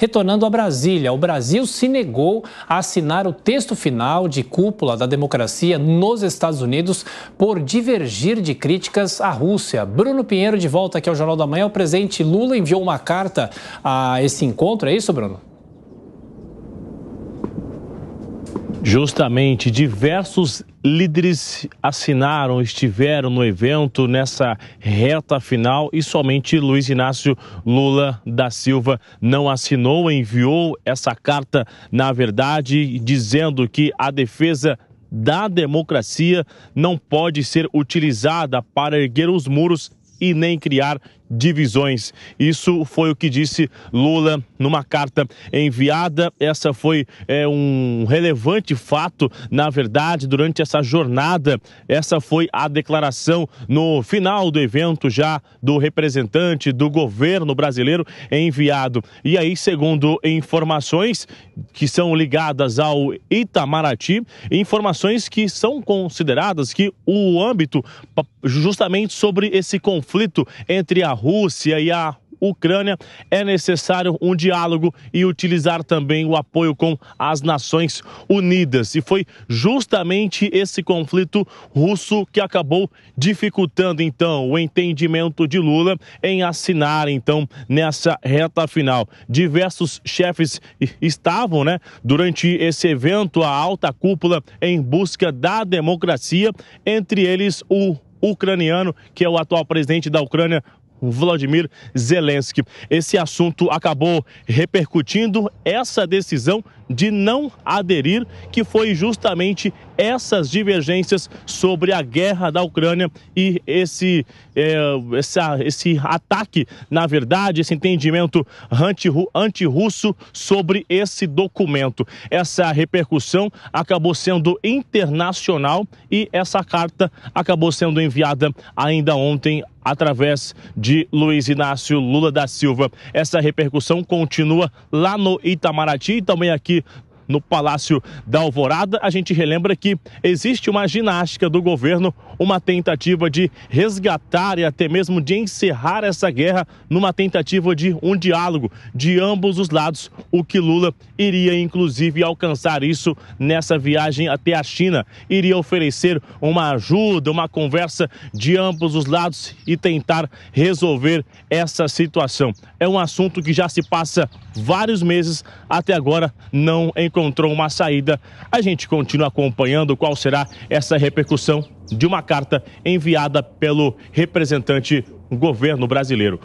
retornando a Brasília. O Brasil se negou a assinar o texto final de cúpula da democracia nos Estados Unidos por divergir de críticas à Rússia. Bruno Pinheiro de volta aqui ao Jornal da Manhã. O presidente Lula enviou uma carta a esse encontro, é isso, Bruno? Justamente, diversos líderes assinaram, estiveram no evento nessa reta final e somente Luiz Inácio Lula da Silva não assinou, enviou essa carta, na verdade, dizendo que a defesa da democracia não pode ser utilizada para erguer os muros e nem criar divisões. Isso foi o que disse Lula numa carta enviada. Essa foi é, um relevante fato, na verdade, durante essa jornada. Essa foi a declaração no final do evento já do representante do governo brasileiro enviado. E aí, segundo informações que são ligadas ao Itamaraty, informações que são consideradas que o âmbito justamente sobre esse conflito entre a Rússia e a Ucrânia, é necessário um diálogo e utilizar também o apoio com as Nações Unidas. E foi justamente esse conflito russo que acabou dificultando então o entendimento de Lula em assinar então nessa reta final. Diversos chefes estavam, né, durante esse evento a alta cúpula em busca da democracia, entre eles o ucraniano, que é o atual presidente da Ucrânia, Vladimir Zelensky. Esse assunto acabou repercutindo essa decisão de não aderir, que foi justamente essas divergências sobre a guerra da Ucrânia e esse, é, essa, esse ataque, na verdade, esse entendimento anti-russo sobre esse documento. Essa repercussão acabou sendo internacional e essa carta acabou sendo enviada ainda ontem através de Luiz Inácio Lula da Silva. Essa repercussão continua lá no Itamaraty e também aqui no Palácio da Alvorada. A gente relembra que existe uma ginástica do governo, uma tentativa de resgatar e até mesmo de encerrar essa guerra numa tentativa de um diálogo de ambos os lados, o que Lula iria inclusive alcançar isso nessa viagem até a China, iria oferecer uma ajuda, uma conversa de ambos os lados e tentar resolver essa situação. É um assunto que já se passa vários meses, até agora não encontramos encontrou uma saída. A gente continua acompanhando qual será essa repercussão de uma carta enviada pelo representante do governo brasileiro.